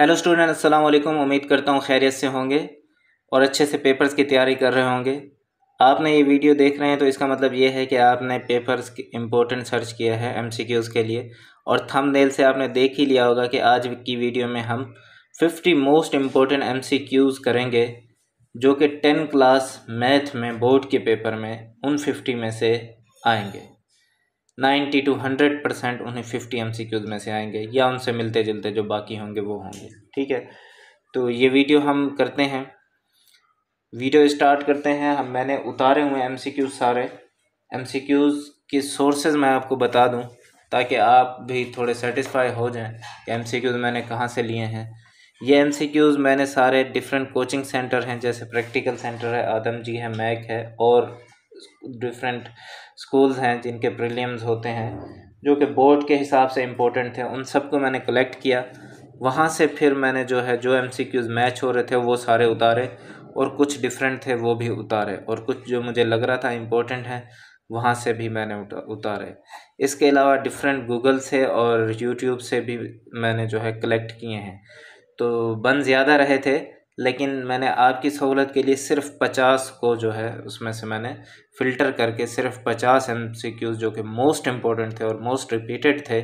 hello student अस्सलाम वालेकुम उम्मीद करता हूँ खैरियत से होंगे और अच्छे से पेपर्स की तैयारी कर रहे होंगे आपने ये वीडियो देख रहे हैं तो इसका मतलब ये है कि आपने पेपर्स की इम्पोर्टेंट सर्च किया है एमसीक्यूज़ के लिए और थंबनेल से आपने देख ही लिया होगा कि आज की वीडियो में हम फिफ्टी मोस्ट इम्पोर्टेंट क्यूज़ करेंगे जो कि टेन क्लास मैथ में बोर्ड के पेपर में उन फिफ्टी में से आएंगे नाइन्टी टू हंड्रेड परसेंट उन्हें फिफ्टी एम सी क्यूज़ में से आएंगे या उनसे मिलते जुलते जो बाकी होंगे वो होंगे ठीक है तो ये वीडियो हम करते हैं वीडियो स्टार्ट करते हैं हम मैंने उतारे हुए एम सी क्यूज़ सारे एम सी क्यूज़ के सोर्सेज मैं आपको बता दूँ ताकि आप भी थोड़े सेटिस्फाई हो जाएं कि एम सी क्यूज़ मैंने कहाँ से लिए हैं ये एम सी क्यूज़ मैंने सारे डिफरेंट कोचिंग सेंटर हैं जैसे प्रैक्टिकल सेंटर है आदम जी है मैक है और डिफरेंट स्कूल्स हैं जिनके प्रीलियम्स होते हैं जो कि बोर्ड के हिसाब से इम्पोर्टेंट थे उन सबको मैंने कलेक्ट किया वहाँ से फिर मैंने जो है जो एम मैच हो रहे थे वो सारे उतारे और कुछ डिफरेंट थे वो भी उतारे और कुछ जो मुझे लग रहा था इम्पोर्टेंट है वहाँ से भी मैंने उतारे इसके अलावा डिफरेंट गूगल से और यूट्यूब से भी मैंने जो है कलेक्ट किए हैं तो बन ज़्यादा रहे थे लेकिन मैंने आपकी सहूलत के लिए सिर्फ पचास को जो है उसमें से मैंने फ़िल्टर करके सिर्फ पचास एम सी क्यूज़ जो कि मोस्ट इम्पोर्टेंट थे और मोस्ट रिपीटेड थे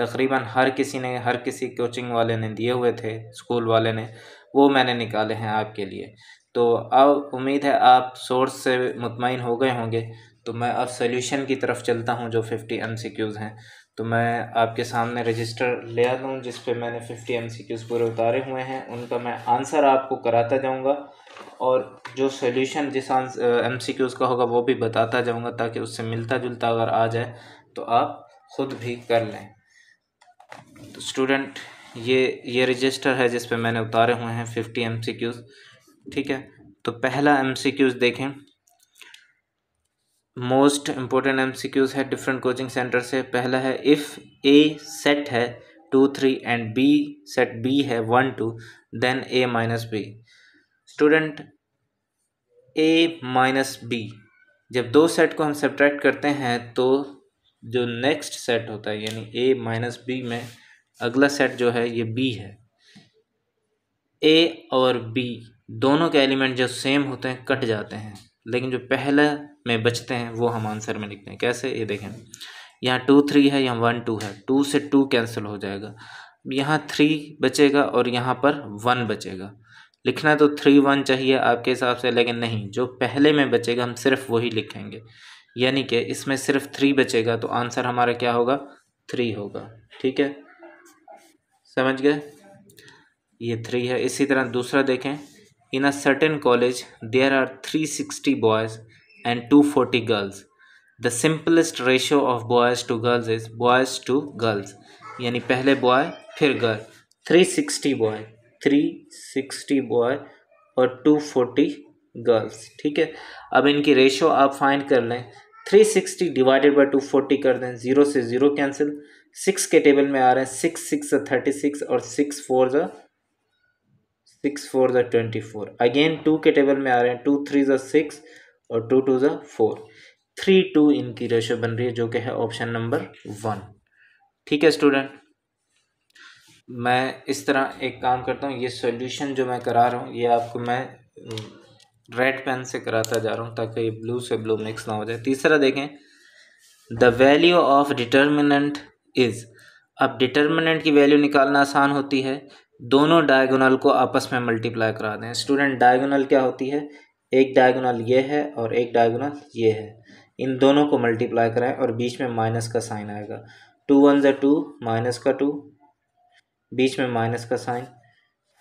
तकरीबन हर किसी ने हर किसी कोचिंग वाले ने दिए हुए थे स्कूल वाले ने वो मैंने निकाले हैं आपके लिए तो अब उम्मीद है आप सोर्स से मुतमिन हो गए होंगे तो मैं अब सोल्यूशन की तरफ चलता हूँ जो फिफ्टी एम सी क्यूज़ हैं तो मैं आपके सामने रजिस्टर ले आ लूँ जिस पर मैंने सी क्यूज़ पूरे उतारे हुए हैं उनका मैं आंसर आपको कराता जाऊँगा और जो सोल्यूशन जिस एम सी क्यूज़ का होगा वो भी बताता जाऊँगा ताकि उससे मिलता जुलता अगर आ जाए तो आप ख़ुद भी कर लें तो स्टूडेंट ये ये रजिस्टर है जिस पे मैंने उतारे हुए हैं फिफ्टी एम सी क्यूज़ ठीक है तो पहला एम सी क्यूज़ देखें मोस्ट इम्पोर्टेंट क्यूज है डिफरेंट कोचिंग सेंटर से पहला है इफ़ ए सेट है two three and B set B है one two then A minus B student A minus B जब दो सेट को हम सब्ट्रैक्ट करते हैं तो जो नेक्स्ट सेट होता है यानी ए माइनस बी में अगला सेट जो है ये बी है ए और बी दोनों के एलिमेंट जो सेम होते हैं कट जाते हैं लेकिन जो पहला में बचते हैं वो हम आंसर में लिखते हैं कैसे ये देखें यहाँ टू थ्री है यहाँ वन टू है टू से टू कैंसिल हो जाएगा यहाँ थ्री बचेगा और यहाँ पर वन बचेगा लिखना तो थ्री वन चाहिए आपके हिसाब से लेकिन नहीं जो पहले में बचेगा हम सिर्फ वही लिखेंगे यानी कि इसमें सिर्फ थ्री बचेगा तो आंसर हमारा क्या होगा थ्री होगा ठीक है समझ गए ये थ्री है इसी तरह दूसरा देखें in a certain college there are three sixty boys and 240 girls the simplest ratio of boys to girls is boys to girls यानी पहले बॉय फिर girl three sixty boy three sixty boy और two forty girls ठीक है अब इनकी ratio आप find कर लें three sixty divided by two forty कर दें ज़ीरो से ज़ीरो कैंसिल सिक्स के टेबल में आ रहे हैं सिक्स सिक्स थर्टी सिक्स और सिक्स फोर ज़ा सिक्स फोर ज़ा ट्वेंटी फोर अगेन टू के टेबल में आ रहे हैं टू थ्री ज़ा सिक्स और टू टू ज़ा फोर थ्री टू इनकी रेशो बन रही है जो कि है ऑप्शन नंबर वन ठीक है स्टूडेंट मैं इस तरह एक काम करता हूँ ये सॉल्यूशन जो मैं करा रहा हूँ ये आपको मैं रेड हम्म, पेन से कराता जा रहा हूँ ताकि ब्लू से ब्लू मिक्स ना हो जाए तीसरा देखें the value of determinant is अब डिटर्मिनेंट की वैल्यू निकालना आसान होती है दोनों डायगोनल को आपस में मल्टीप्लाई करा दें स्टूडेंट डायगोनल क्या होती है एक डायगोनल ये है और एक डायगोनल ये है इन दोनों को मल्टीप्लाई कराएं और बीच में माइनस का साइन आएगा टू वन ज़ा टू माइनस का टू बीच में माइनस का साइन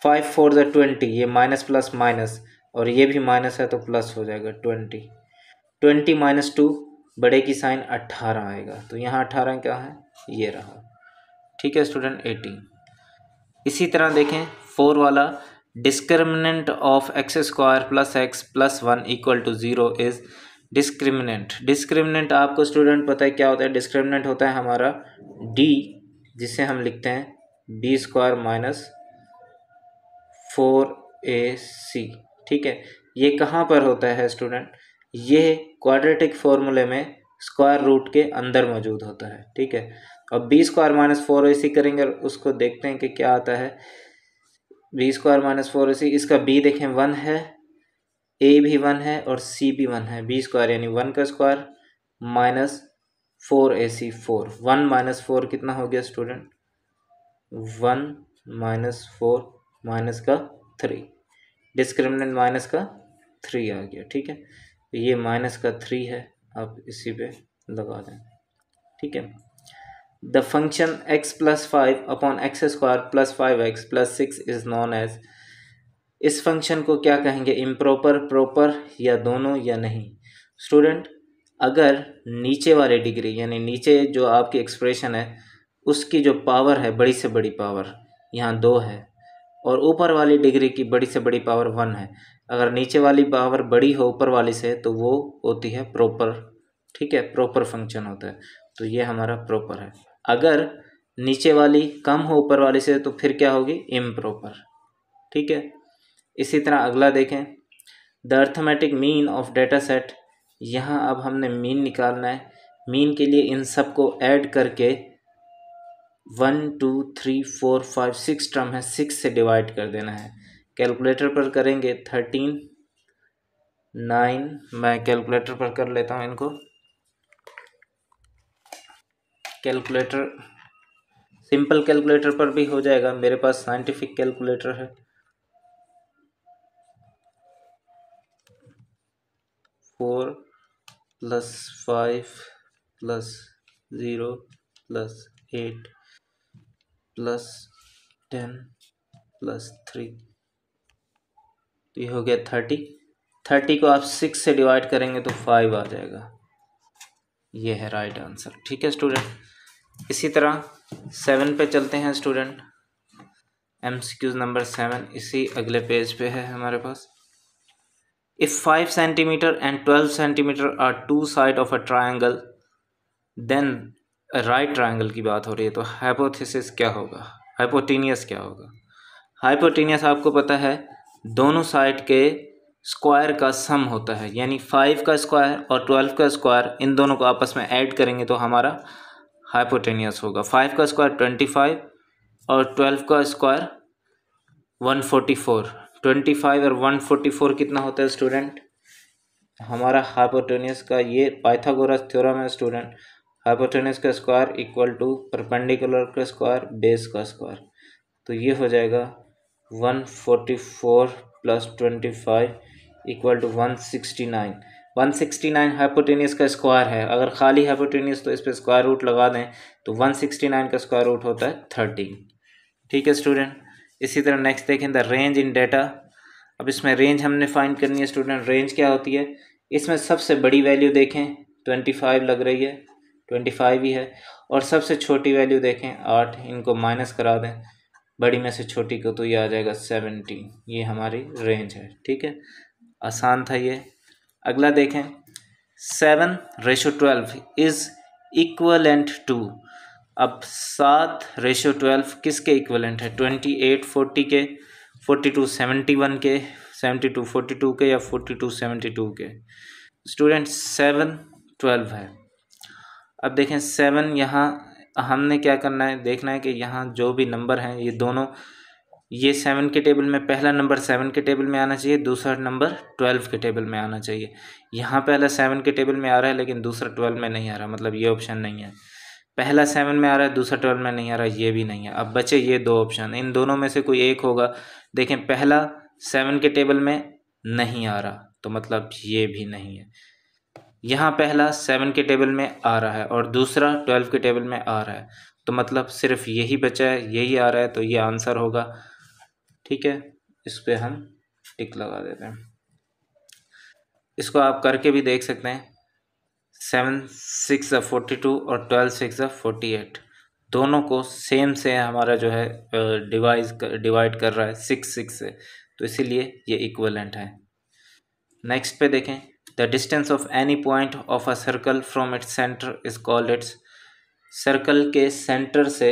फाइव फोर ज़ा ट्वेंटी ये माइनस प्लस माइनस और ये भी माइनस है तो प्लस हो जाएगा ट्वेंटी ट्वेंटी माइनस टू बड़े की साइन अट्ठारह आएगा तो यहाँ अट्ठारह क्या है ये रहा ठीक है स्टूडेंट एटीन इसी तरह देखें फोर वाला discriminant of X square plus X plus one equal to zero is discriminant discriminant आपको स्टूडेंट पता है क्या होता है डिस्क्रिमिनेंट होता है हमारा डी जिसे हम लिखते हैं B square minus four A C ठीक है ये कहाँ पर होता है स्टूडेंट ये क्वाड्रेटिक फॉर्मूले में स्क्वायर रूट के अंदर मौजूद होता है ठीक है अब B square minus four A C करेंगे और उसको देखते हैं कि क्या आता है B square minus four A C इसका बी देखें वन है ए भी वन है और सी भी वन है बी स्क्वायर यानी वन का square minus four A C four one minus four कितना हो गया student one minus four minus का थ्री डिस्क्रिमिनेंट माइनस का थ्री आ गया ठीक है ये माइनस का थ्री है आप इसी पे लगा दें ठीक है The function x plus 5 upon x square plus 5x plus 6 is known as इस फंक्शन को क्या कहेंगे इम्प्रॉपर प्रॉपर या दोनों या नहीं स्टूडेंट अगर नीचे वाले डिग्री यानी नीचे जो आपकी एक्सप्रेशन है उसकी जो पावर है बड़ी से बड़ी पावर यहाँ दो है और ऊपर वाली डिग्री की बड़ी से बड़ी पावर वन है अगर नीचे वाली पावर बड़ी हो ऊपर वाली से तो वो होती है प्रॉपर ठीक है प्रॉपर फंक्शन होता है तो ये हमारा प्रॉपर है अगर नीचे वाली कम हो ऊपर वाली से तो फिर क्या होगी इम्प्रॉपर ठीक है इसी तरह अगला देखें the arithmetic mean of data set यहाँ अब हमने मीन निकालना है मीन के लिए इन सब को ऐड करके one two three four five six term है सिक्स से डिवाइड कर देना है कैलकुलेटर पर करेंगे थर्टीन नाइन मैं कैलकुलेटर पर कर लेता हूँ इनको कैलकुलेटर सिंपल कैलकुलेटर पर भी हो जाएगा मेरे पास साइंटिफिक कैलकुलेटर है four plus five plus zero plus eight plus ten plus three तो ये हो गया थर्टी थर्टी को आप सिक्स से डिवाइड करेंगे तो फाइव आ जाएगा ये है राइट आंसर ठीक है स्टूडेंट इसी तरह सेवन पे चलते हैं student M C Qs number seven इसी अगले पेज पे है हमारे पास if five centimetre and twelve centimetre are two side of a triangle then right triangle की बात हो रही है तो हाइपोथेसिस क्या होगा हाइपोटीनियस क्या होगा हाइपोटीनियस आपको पता है दोनों साइड के स्क्वायर का सम होता है यानी फाइव का स्क्वायर और ट्वेल्व का स्क्वायर इन दोनों को आपस में ऐड करेंगे तो हमारा हाइपोटेनियस होगा फाइव का स्क्वायर ट्वेंटी फाइव और ट्वेल्व का square one forty four twenty five और वन फोर्टी फोर कितना होता है स्टूडेंट हमारा हाइपोटेनियस का ये पाइथागोरस थ्योरम है स्टूडेंट हाइपोटेनियस का स्क्वायर इक्वल टू परपेंडिकुलर का स्क्वायर बेस का स्क्वायर तो ये हो जाएगा one forty four plus twenty five equal to one sixty nine one sixty nine hypotenuse का स्क्वायर है अगर खाली हाइपोटेनियस तो इस पर स्क्वायर रूट लगा दें तो वन सिक्सटी नाइन का स्क्वायर रूट होता है थर्टीन ठीक है स्टूडेंट इसी तरह नेक्स्ट देखें द रेंज इन डेटा अब इसमें रेंज हमने फाइंड करनी है स्टूडेंट रेंज क्या होती है इसमें सबसे बड़ी वैल्यू देखें ट्वेंटी फाइव लग रही है ट्वेंटी फाइव ही है और सबसे छोटी वैल्यू देखें आठ इनको माइनस करा दें बड़ी में से छोटी को तो ये आ जाएगा सेवेंटीन ये हमारी रेंज है ठीक है आसान था ये अगला देखें seven ratio twelve is equivalent to अब सात रेशो ट्वेल्व किसके इक्वलेंट है ट्वेंटी एट फोर्टी के फोर्टी टू सेवेंटी वन के सेवेंटी टू फोर्टी टू के या फोर्टी टू सेवेंटी टू के स्टूडेंट सेवन ट्वेल्व है अब देखें सेवन यहाँ हमने क्या करना है देखना है कि यहाँ जो भी नंबर हैं ये दोनों ये सेवन के टेबल में पहला नंबर सेवन के टेबल में आना चाहिए दूसरा नंबर ट्वेल्व के टेबल में आना चाहिए यहाँ पहला सेवन के टेबल में आ रहा है लेकिन दूसरा ट्वेल्व में नहीं आ रहा मतलब ये ऑप्शन नहीं है पहला सेवन में आ रहा है दूसरा ट्वेल्व में नहीं आ रहा ये भी नहीं है अब बचे ये दो ऑप्शन इन दोनों में से कोई एक होगा देखें पहला सेवन के टेबल में नहीं आ रहा तो मतलब ये भी नहीं है यहाँ पहला सेवन के टेबल में आ रहा है और दूसरा ट्वेल्व के टेबल में आ रहा है तो मतलब सिर्फ यही बचा है यही आ रहा है तो ये आंसर होगा ठीक है इस पर हम टिक लगा देते हैं इसको आप करके भी देख सकते हैं seven six of forty two और twelve six of forty eight दोनों को सेम से हमारा जो है डिवाइस डिवाइड कर रहा है सिक्स सिक्स से तो इसीलिए ये इक्वलेंट है नेक्स्ट पे देखें the distance of any point of a circle from its centre is called its circle के सेंटर से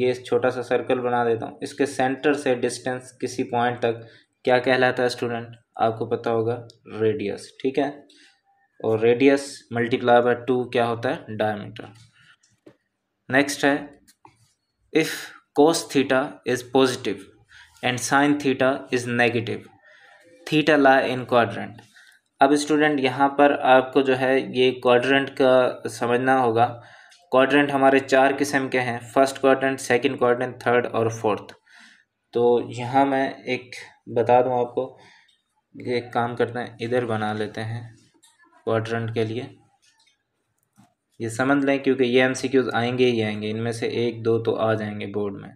ये छोटा सा सर्कल बना देता हूँ इसके सेंटर से डिस्टेंस किसी पॉइंट तक क्या कहलाता है स्टूडेंट आपको पता होगा रेडियस ठीक है और रेडियस मल्टीप्लाई बाय टू क्या होता है डायमीटर नेक्स्ट है if cos theta is positive and sine theta is negative theta lie in quadrant अब स्टूडेंट यहाँ पर आपको जो है ये क्वाड्रेंट का समझना होगा क्वाड्रेंट हमारे चार किस्म के हैं first quadrant second quadrant third और फोर्थ तो यहाँ मैं एक बता दूँ आपको एक काम करते हैं इधर बना लेते हैं क्वाड्रेंट के लिए ये समझ लें क्योंकि ये एम आएंगे ही आएंगे इनमें से एक दो तो आ जाएंगे बोर्ड में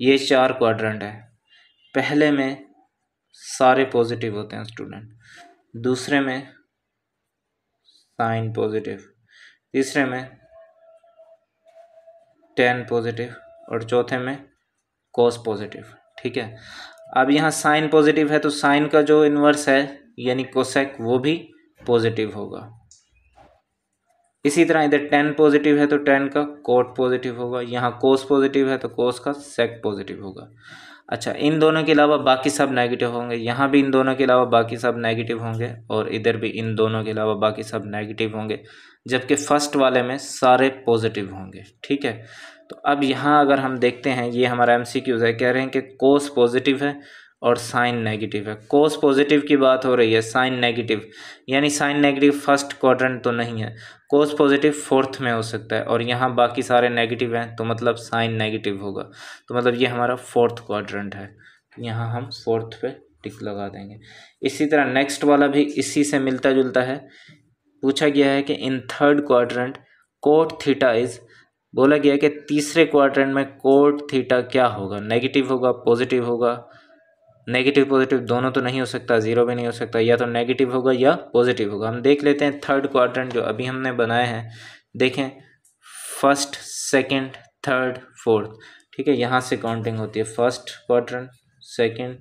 ये चार क्वाड्रेंट है पहले में सारे पॉजिटिव होते हैं स्टूडेंट दूसरे में साइन पॉजिटिव तीसरे में टेन पॉजिटिव और चौथे में कॉस पॉजिटिव ठीक है अब यहाँ साइन पॉजिटिव है तो साइन का जो इन्वर्स है यानी कोसेक वो भी पॉजिटिव होगा इसी तरह इधर टेन पॉजिटिव है तो टेन का कोट पॉजिटिव होगा यहाँ कोस पॉजिटिव है तो कोस का सेक पॉजिटिव होगा अच्छा इन दोनों के अलावा बाकी सब नेगेटिव होंगे यहाँ भी इन दोनों के अलावा बाकी सब नेगेटिव होंगे और इधर भी इन दोनों के अलावा बाकी सब नेगेटिव होंगे जबकि फ़र्स्ट वाले में सारे पॉजिटिव होंगे ठीक है तो अब यहाँ अगर हम देखते हैं ये हमारा एम सी क्यूज़ है कह रहे हैं कि कोस पॉजिटिव है और साइन नेगेटिव है कोस पॉजिटिव की बात हो रही है साइन नेगेटिव यानी साइन नेगेटिव फर्स्ट क्वाड्रेंट तो नहीं है कोस पॉजिटिव फोर्थ में हो सकता है और यहाँ बाकी सारे नेगेटिव हैं तो मतलब साइन नेगेटिव होगा तो मतलब ये हमारा फोर्थ क्वाड्रेंट है यहाँ हम फोर्थ पे टिक लगा देंगे इसी तरह नेक्स्ट वाला भी इसी से मिलता जुलता है पूछा गया है कि in third quadrant cot theta is बोला गया कि तीसरे क्वाड्रेंट में कोट थीटा क्या होगा नेगेटिव होगा पॉजिटिव होगा नेगेटिव पॉजिटिव दोनों तो नहीं हो सकता ज़ीरो भी नहीं हो सकता या तो नेगेटिव होगा या पॉजिटिव होगा हम देख लेते हैं थर्ड क्वाड्रेंट जो अभी हमने बनाए हैं देखें फर्स्ट सेकंड थर्ड फोर्थ ठीक है यहाँ से काउंटिंग होती है first quadrant second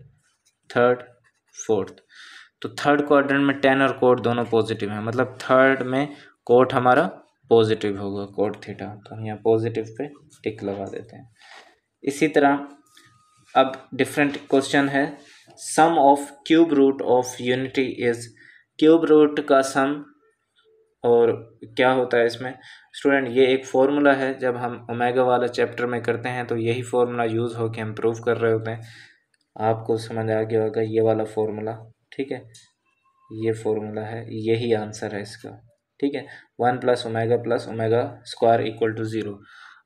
third fourth तो थर्ड क्वाड्रेंट में टेन और कोर्ट दोनों पॉजिटिव हैं मतलब थर्ड में कोट हमारा पॉजिटिव होगा कोट थीटा तो हम यहाँ पॉजिटिव पे टिक लगा देते हैं इसी तरह अब डिफरेंट क्वेश्चन है sum of cube root of unity is cube root का सम और क्या होता है इसमें स्टूडेंट ये एक फार्मूला है जब हम ओमेगा वाला चैप्टर में करते हैं तो यही फार्मूला यूज़ होकर हम प्रूव कर रहे होते हैं आपको समझ आ गया होगा ये वाला फार्मूला ठीक है ये फार्मूला है यही आंसर है इसका ठीक है one plus omega plus omega square equal to zero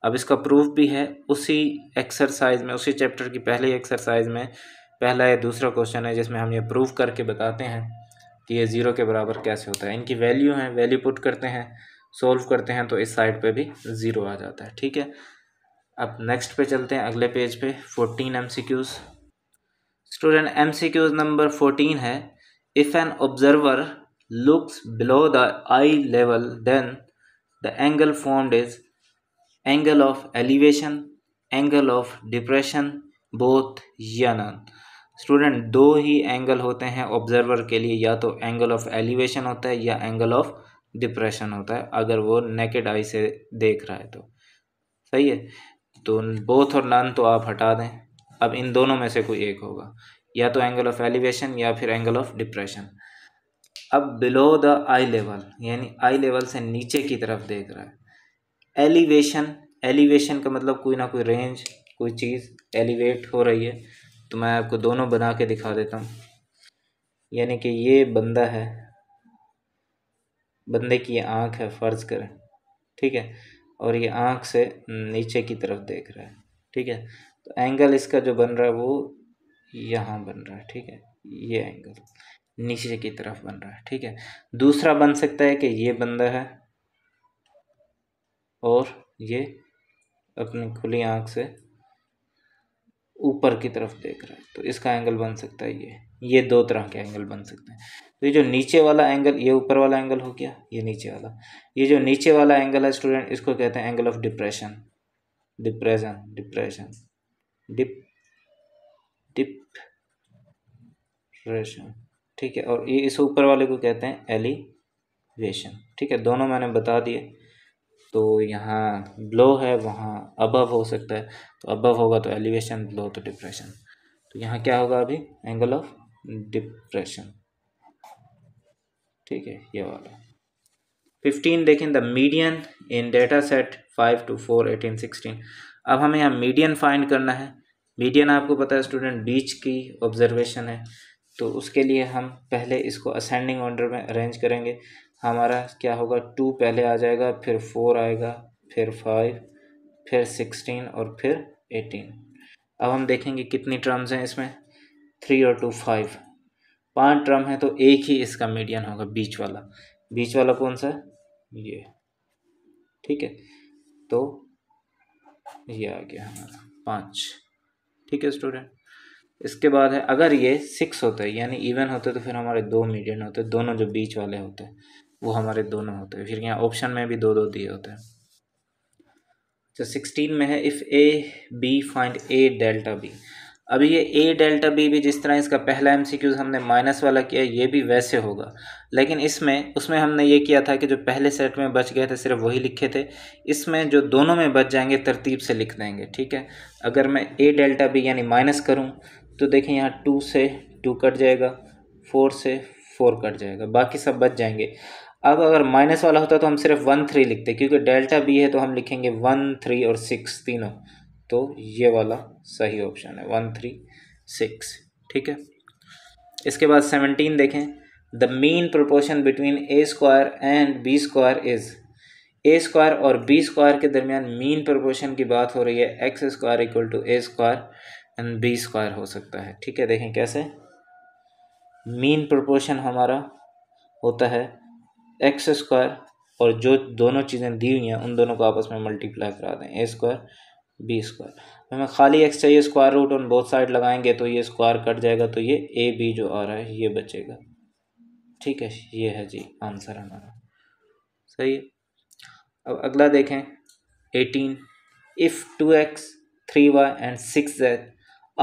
अब इसका प्रूफ भी है उसी एक्सरसाइज में उसी चैप्टर की पहली एक्सरसाइज में पहला या दूसरा क्वेश्चन है जिसमें हम ये प्रूफ करके बताते हैं कि ये ज़ीरो के बराबर कैसे होता है इनकी वैल्यू है वैल्यू पुट करते हैं सोल्व करते हैं तो इस साइड पे भी ज़ीरो आ जाता है ठीक है अब नेक्स्ट पे चलते हैं अगले पेज पे फोर्टीन एम सी क्यूज़ स्टूडेंट एम सी क्यूज़ नंबर फोर्टीन है if an observer looks below the eye level then the angle formed is angle of elevation angle of depression both none student दो ही angle होते हैं observer के लिए या तो angle of elevation होता है या एंगल ऑफ डिप्रेशन होता है अगर वो नेकेड आई से देख रहा है तो सही है तो बोथ और नन तो आप हटा दें अब इन दोनों में से कोई एक होगा या तो एंगल ऑफ एलिवेशन या फिर एंगल ऑफ डिप्रेशन अब बिलो द आई लेवल यानी आई लेवल से नीचे की तरफ देख रहा है एलिवेशन एलिवेशन का मतलब कोई ना कोई रेंज कोई चीज़ एलिवेट हो रही है तो मैं आपको दोनों बना के दिखा देता हूँ यानी कि ये बंदा है बंदे की आँख है फ़र्ज़ करें ठीक है और ये आँख से नीचे की तरफ देख रहा है ठीक है तो एंगल इसका जो बन रहा है वो यहाँ बन रहा है ठीक है ये एंगल नीचे की तरफ बन रहा है ठीक है दूसरा बन सकता है कि ये बंदा है और ये अपनी खुली आँख से ऊपर की तरफ देख रहा है तो इसका एंगल बन सकता है ये ये दो तरह के एंगल बन सकते हैं तो ये जो नीचे वाला एंगल ये ऊपर वाला एंगल हो गया ये नीचे वाला ये जो नीचे वाला एंगल है स्टूडेंट इसको कहते हैं angle of depression depression depression dep depression ठीक है और ये इस ऊपर वाले को कहते हैं एलिवेशन ठीक है दोनों मैंने बता दिए तो यहाँ ब्लो है वहाँ अबव हो सकता है तो अबव होगा तो एलिवेशन ब्लो तो डिप्रेशन तो यहाँ क्या होगा अभी एंगल ऑफ डिप्रेशन ठीक है ये वाला फिफ्टीन देखें the median in data set five two four eighteen sixteen अब हमें यहाँ मीडियन फाइंड करना है मीडियन आपको पता है स्टूडेंट बीच की ऑब्जर्वेशन है तो उसके लिए हम पहले इसको असेंडिंग ऑर्डर में अरेंज करेंगे हमारा क्या होगा टू पहले आ जाएगा फिर फोर आएगा फिर फाइव फिर सिक्सटीन और फिर एटीन अब हम देखेंगे कितनी टर्म्स हैं इसमें थ्री और टू फाइव पांच टर्म है तो एक ही इसका मीडियन होगा बीच वाला बीच वाला कौन सा ये ठीक है तो ये आ गया हमारा पाँच ठीक है स्टूडेंट इसके बाद है अगर ये सिक्स होते यानी इवन होते तो फिर हमारे दो मीडियन होते दोनों जो बीच वाले होते हैं वो हमारे दोनों होते हैं फिर यहाँ ऑप्शन में भी दो दो दिए होते हैं तो अच्छा, सिक्सटीन में है if A B find A delta B अभी ये ए डेल्टा बी भी जिस तरह इसका पहला एम सी क्यूज़ हमने माइनस वाला किया ये भी वैसे होगा लेकिन इसमें उसमें हमने ये किया था कि जो पहले सेट में बच गए थे सिर्फ वही लिखे थे इसमें जो दोनों में बच जाएंगे तरतीब से लिख देंगे ठीक है अगर मैं ए डेल्टा बी यानी माइनस करूँ तो देखें यहाँ टू से टू कट जाएगा फोर से फोर कट जाएगा बाकी सब बच जाएंगे अब अगर माइनस वाला होता तो हम सिर्फ वन थ्री लिखते क्योंकि डेल्टा बी है तो हम लिखेंगे वन थ्री और सिक्स तीनों तो ये वाला सही ऑप्शन है वन थ्री सिक्स ठीक है इसके बाद सेवनटीन देखें the mean proportion between A square and B square is A square और बी स्क्वायर के दरमियान मीन प्रोपोर्शन की बात हो रही है X square equal to A square and B square हो सकता है ठीक है देखें कैसे मीन प्रोपोर्शन हमारा होता है एक्स स्क्वायर और जो दोनों चीज़ें दी हुई हैं उन दोनों को आपस में मल्टीप्लाई करा दें ए स्क्वायर बी स्क्वायर हमें खाली एक्स चाहिए square root on both side लगाएंगे तो ये स्क्वायर कट जाएगा तो ये ए बी जो आ रहा है ये बचेगा ठीक है ये है जी आंसर हमारा सही है अब अगला देखें eighteen if two X three Y and six Z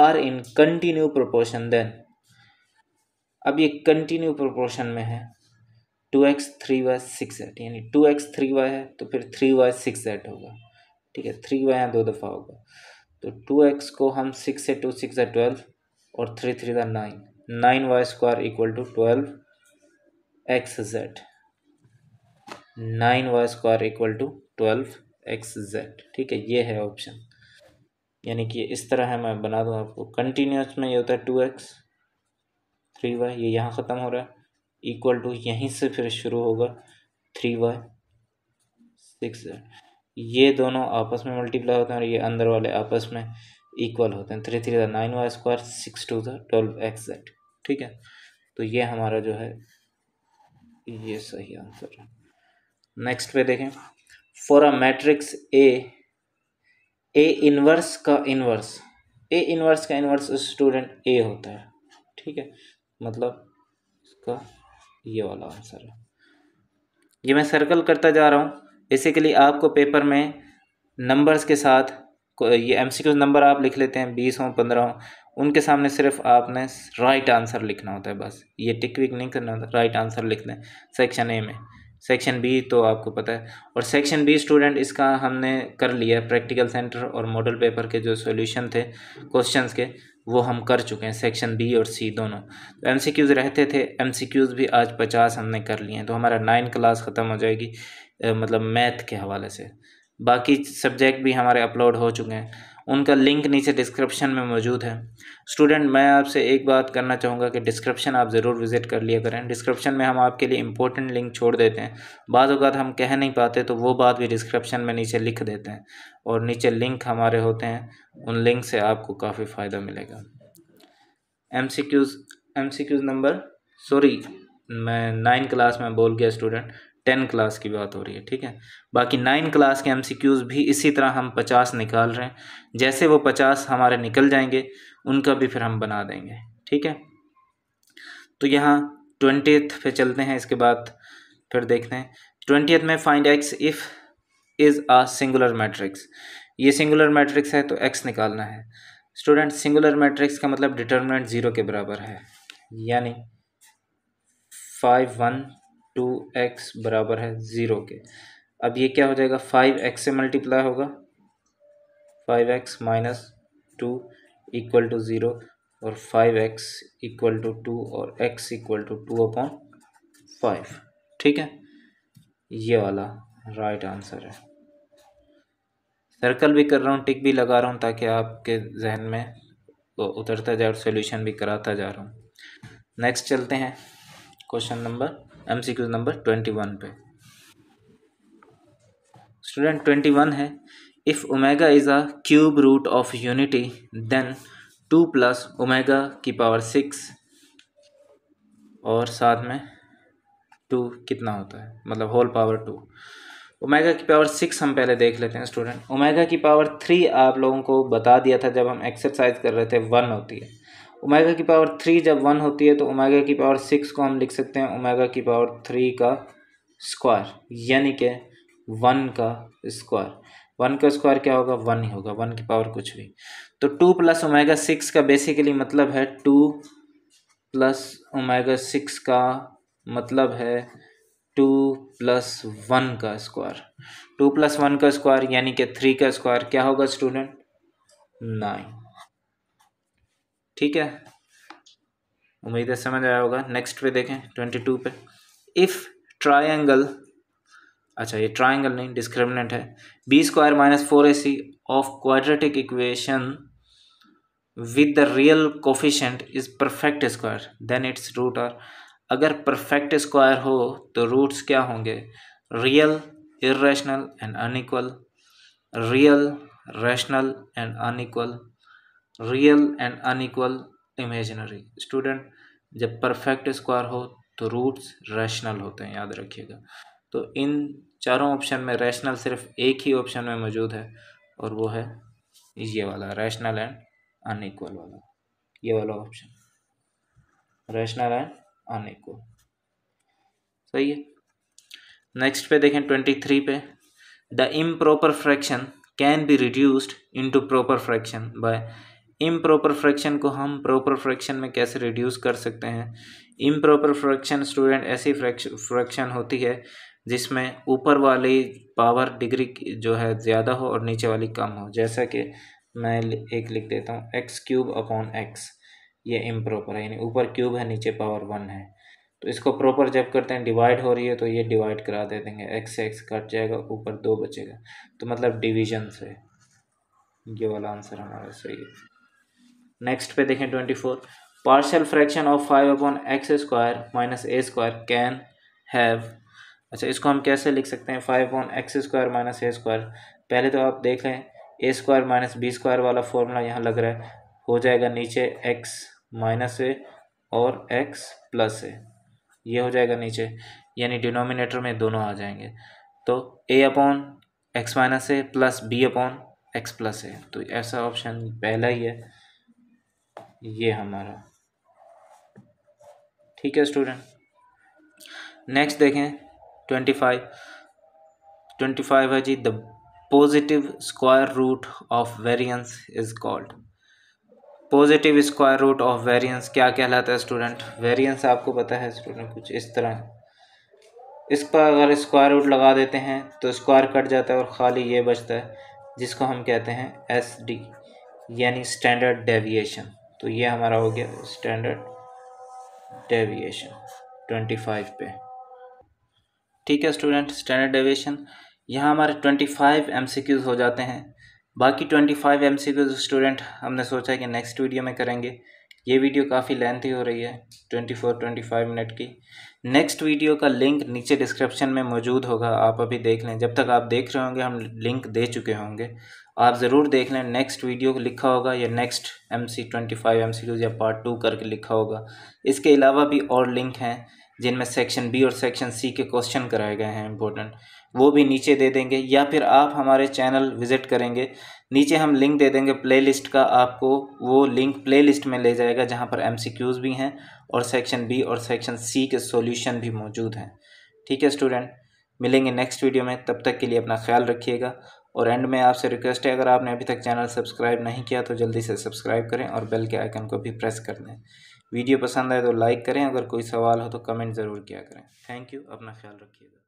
are in continue proportion then अब ये कंटिन्यू प्रोपोर्शन में है two X three Y six eight यानी टू एक्स थ्री वाई है तो फिर थ्री वाई सिक्स एट होगा ठीक है थ्री वाई यहाँ दो दफ़ा होगा तो टू एक्स को हम सिक्स से टू सिक्स है ट्वेल्व और थ्री थ्री दा nine nine Y square equal to twelve X Z nine Y square equal to twelve X Z ठीक है ये है ऑप्शन यानी कि इस तरह है मैं बना दूँ आपको कंटिन्यूस में ये होता है टू एक्स थ्री वाई ये यहाँ ख़त्म हो रहा है इक्वल टू यहीं से फिर शुरू होगा थ्री वाई सिक्स ये दोनों आपस में मल्टीप्लाई होते हैं और ये अंदर वाले आपस में इक्वल होते हैं three three nine Y square six two था ट्वेल्व एक्स जेड ठीक है तो ये हमारा जो है ये सही आंसर है नेक्स्ट पे देखें for a matrix A A inverse का इनवर्स ए इनवर्स का इनवर्स स्टूडेंट ए होता है ठीक है मतलब इसका ये वाला आंसर है ये मैं सर्कल करता जा रहा हूँ बेसिकली आपको पेपर में नंबर्स के साथ ये एम सी नंबर आप लिख लेते हैं बीस हों पंद्रह हों उनके सामने सिर्फ आपने राइट आंसर लिखना होता है बस ये टिक विक नहीं करना होता राइट आंसर लिखना है सेक्शन ए में सेक्शन बी तो आपको पता है और सेक्शन बी स्टूडेंट इसका हमने कर लिया प्रैक्टिकल सेंटर और मॉडल पेपर के जो सॉल्यूशन थे क्वेश्चंस के वो हम कर चुके हैं सेक्शन बी और सी दोनों तो एम रहते थे एम भी आज पचास हमने कर लिए हैं तो हमारा नाइन क्लास ख़त्म हो जाएगी मतलब मैथ के हवाले से बाकी सब्जेक्ट भी हमारे अपलोड हो चुके हैं उनका लिंक नीचे डिस्क्रिप्शन में मौजूद है स्टूडेंट मैं आपसे एक बात करना चाहूँगा कि डिस्क्रिप्शन आप ज़रूर विज़िट कर लिया करें डिस्क्रिप्शन में हम आपके लिए इंपॉर्टेंट लिंक छोड़ देते हैं बाद अवत हम कह नहीं पाते तो वो बात भी डिस्क्रिप्शन में नीचे लिख देते हैं और नीचे लिंक हमारे होते हैं उन लिंक से आपको काफ़ी फ़ायदा मिलेगा एम सी क्यूज़ एम सी क्यूज़ नंबर सॉरी मैं नाइन क्लास में बोल गया स्टूडेंट टेन क्लास की बात हो रही है ठीक है बाकी नाइन क्लास के एम भी इसी तरह हम पचास निकाल रहे हैं जैसे वो पचास हमारे निकल जाएंगे उनका भी फिर हम बना देंगे ठीक है तो यहाँ ट्वेंटी पे चलते हैं इसके बाद फिर देखते हैं ट्वेंटी में find X if is a singular matrix ये सिंगुलर मैट्रिक्स है तो एक्स निकालना है स्टूडेंट सिंगुलर मैट्रिक्स का मतलब डिटर्मिनेंट ज़ीरो के बराबर है यानी फाइव वन टू एक्स बराबर है ज़ीरो के अब ये क्या हो जाएगा फाइव एक्स से मल्टीप्लाई होगा five X minus two equal to zero और five X equal to two और X equal to two upon five ठीक है ये वाला राइट आंसर है सर्कल भी कर रहा हूँ टिक भी लगा रहा हूँ ताकि आपके जहन में तो उतरता जाए और सोल्यूशन भी कराता जा रहा हूँ नेक्स्ट चलते हैं question number M C Q number twenty one पे स्टूडेंट ट्वेंटी वन है if omega is a cube root of unity then two plus omega की पावर सिक्स और साथ में टू कितना होता है मतलब होल पावर टू ओमेगा की पावर सिक्स हम पहले देख लेते हैं स्टूडेंट ओमेगा की पावर थ्री आप लोगों को बता दिया था जब हम एक्सरसाइज कर रहे थे वन होती है ओमेगा की पावर थ्री जब वन होती है तो ओमेगा की पावर सिक्स को हम लिख सकते हैं ओमेगा की पावर थ्री का स्क्वायर यानी कि वन का स्क्वायर वन का स्क्वायर क्या होगा वन ही होगा वन की पावर कुछ भी तो टू प्लस ओमेगा सिक्स का बेसिकली मतलब है टू प्लस ओमेगा सिक्स का मतलब है टू प्लस वन का स्क्वायर टू प्लस वन का स्क्वायर यानी कि थ्री का स्क्वायर क्या होगा स्टूडेंट नाइन ठीक है उम्मीद है समझ आया होगा नेक्स्ट पे देखें ट्वेंटी टू पे इफ़ ट्राइंगल अच्छा ये ट्राइंगल नहीं डिस्क्रिमिनेंट है B square minus four A C of quadratic equation with the real coefficient is perfect square then its root are अगर परफेक्ट स्क्वायर हो तो रूट्स क्या होंगे real irrational and unequal real rational and unequal real and unequal imaginary student जब perfect square हो तो roots rational होते हैं याद रखिएगा तो इन चारों ऑप्शन में रैशनल सिर्फ एक ही ऑप्शन में मौजूद है और वो है ये वाला रैशनल एंड अनइक्वल वाला ये वाला ऑप्शन रैशनल एंड अनइक्वल सही है नेक्स्ट पे देखें ट्वेंटी थ्री पे the improper fraction can be reduced into proper fraction by improper fraction को हम प्रॉपर फ्रैक्शन में कैसे रिड्यूस कर सकते हैं इम्प्रॉपर फ्रैक्शन स्टूडेंट ऐसी फ्रैक्शन होती है जिसमें ऊपर वाली पावर डिग्री जो है ज़्यादा हो और नीचे वाली कम हो जैसा कि मैं एक लिख देता हूँ एक्स क्यूब अपॉन एक्स ये इम्प्रॉपर है यानी ऊपर क्यूब है नीचे पावर वन है तो इसको प्रॉपर जब करते हैं डिवाइड हो रही है तो ये डिवाइड करा दे देंगे एक्स से एक्स कट जाएगा ऊपर दो बचेगा तो मतलब डिवीजन से ये वाला आंसर हमारा सही है नेक्स्ट पे देखें twenty four partial fraction of five upon X square minus A square can have अच्छा इसको हम कैसे लिख सकते हैं five upon X square minus A square पहले तो आप देख लें A square minus B square वाला फॉर्मूला यहाँ लग रहा है हो जाएगा नीचे एक्स माइनस ए और एक्स प्लस ए ये हो जाएगा नीचे यानी डिनोमिनेटर में दोनों आ जाएंगे तो A upon X minus A plus B upon X plus A तो ऐसा ऑप्शन पहला ही है ये हमारा ठीक है स्टूडेंट नेक्स्ट देखें ट्वेंटी फाइव ट्वेंटी फाइव है जी the positive square root of variance is called positive square root of variance क्या कहलाता है स्टूडेंट वेरिएंस आपको पता है स्टूडेंट कुछ इस तरह इस पर अगर स्क्वायर रूट लगा देते हैं तो स्क्वायर कट जाता है और खाली ये बचता है जिसको हम कहते हैं एस डी यानी स्टैंडर्ड डेविएशन तो ये हमारा हो गया स्टैंडर्ड डेविएशन ट्वेंटी फाइव पे ठीक है स्टूडेंट स्टैंडर्ड डेविएशन यहाँ हमारे ट्वेंटी फाइव एम सी क्यूज़ हो जाते हैं बाकी ट्वेंटी फाइव एम सी क्यूज़ स्टूडेंट हमने सोचा है कि नेक्स्ट वीडियो में करेंगे ये वीडियो काफ़ी लेंथी हो रही है twenty four twenty five minute की नेक्स्ट वीडियो का लिंक नीचे डिस्क्रिप्शन में मौजूद होगा आप अभी देख लें जब तक आप देख रहे होंगे हम लिंक दे चुके होंगे आप ज़रूर देख लें नेक्स्ट वीडियो लिखा होगा या next M C twenty five M C Qs या पार्ट टू करके लिखा होगा इसके अलावा भी और लिंक हैं जिनमें सेक्शन बी और सेक्शन सी के क्वेश्चन कराए गए हैं इंपॉर्टेंट वो भी नीचे दे देंगे या फिर आप हमारे चैनल विज़िट करेंगे नीचे हम लिंक दे देंगे प्लेलिस्ट का आपको वो लिंक प्लेलिस्ट में ले जाएगा जहाँ पर एमसीक्यूज़ भी हैं और सेक्शन बी और सेक्शन सी के सॉल्यूशन भी मौजूद हैं ठीक है स्टूडेंट मिलेंगे नेक्स्ट वीडियो में तब तक के लिए अपना ख्याल रखिएगा और एंड में आपसे रिक्वेस्ट है अगर आपने अभी तक चैनल सब्सक्राइब नहीं किया तो जल्दी से सब्सक्राइब करें और बेल के आइकन को भी प्रेस कर दें वीडियो पसंद आए तो लाइक करें अगर कोई सवाल हो तो कमेंट ज़रूर किया करें थैंक यू अपना ख्याल रखिएगा